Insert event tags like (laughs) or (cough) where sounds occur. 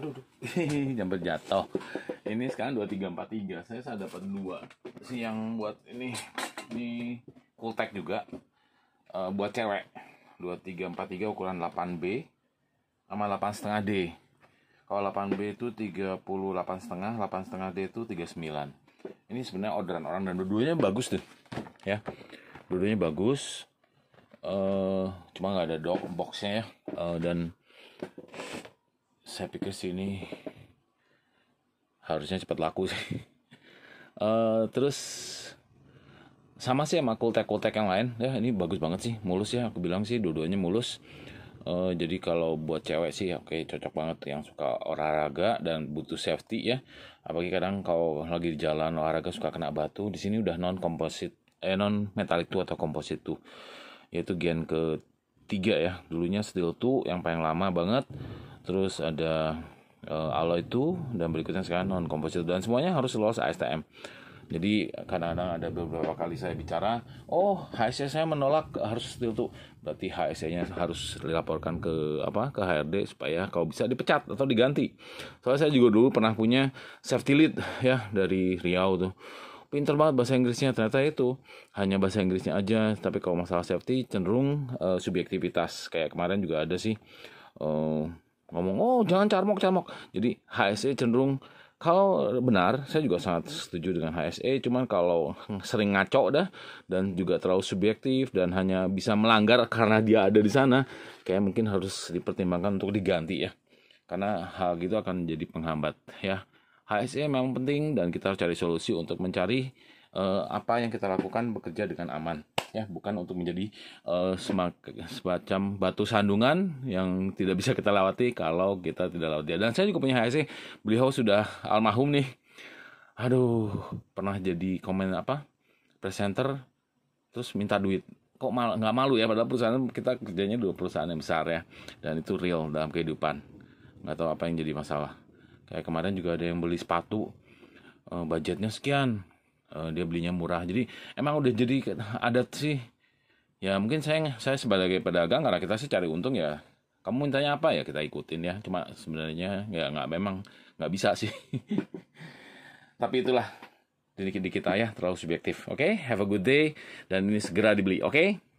aduh, aduh. (laughs) nyamper jatuh ini sekarang 2343 saya saya dapat dua si yang buat ini ini kultek juga uh, buat cewek 2343 ukuran 8 b sama 8 setengah d kalau 8 b itu 38 setengah 8 setengah d itu 39 ini sebenarnya orderan orang dan dua-duanya bagus deh ya dua-duanya bagus uh, cuma nggak ada boxnya ya uh, dan saya pikir sih ini harusnya cepat laku sih uh, (laughs) terus sama sih sama kultek-kultek yang lain ya ini bagus banget sih mulus ya aku bilang sih dua-duanya mulus uh, jadi kalau buat cewek sih oke okay, cocok banget yang suka olahraga dan butuh safety ya apalagi kadang kalau lagi di jalan olahraga suka kena batu di sini udah non komposit eh non metalik tuh atau komposit tuh yaitu gen ke tiga ya dulunya steel tuh yang paling lama banget terus ada uh, eh, alloy itu dan berikutnya sekarang non komposit dan semuanya harus lolos ASTM. Jadi kadang-kadang ada beberapa kali saya bicara, oh HSC e saya menolak harus steel tuh. Berarti HSC-nya harus dilaporkan ke apa ke HRD supaya kalau bisa dipecat atau diganti. Soalnya saya juga dulu pernah punya safety lead ya dari Riau tuh. Pinter banget bahasa Inggrisnya ternyata itu hanya bahasa Inggrisnya aja. Tapi kalau masalah safety cenderung uh, subjektivitas kayak kemarin juga ada sih. Uh, ngomong oh jangan carmok carmok jadi HSE cenderung kalau benar saya juga sangat setuju dengan HSE cuman kalau (laughs) sering ngaco dah dan juga terlalu subjektif dan hanya bisa melanggar karena dia ada di sana kayak mungkin harus dipertimbangkan untuk diganti ya karena hal gitu akan jadi penghambat ya HSE memang penting dan kita harus cari solusi untuk mencari uh, apa yang kita lakukan bekerja dengan aman ya bukan untuk menjadi uh, semacam batu sandungan yang tidak bisa kita lewati kalau kita tidak lewati dan saya juga punya HSC e, beliau sudah almarhum nih aduh pernah jadi komen apa presenter terus minta duit kok mal, nggak malu ya padahal perusahaan kita kerjanya dua perusahaan yang besar ya dan itu real dalam kehidupan nggak tahu apa yang jadi masalah kayak kemarin juga ada yang beli sepatu eh, budgetnya sekian Eh, dia belinya murah jadi emang udah jadi adat sih ya mungkin saya saya sebagai pedagang karena kita sih cari untung ya kamu mintanya apa ya kita ikutin ya cuma sebenarnya ya nggak memang nggak bisa sih (laughs) tapi itulah dikit-dikit aja terlalu subjektif oke okay? have a good day dan ini segera dibeli oke okay?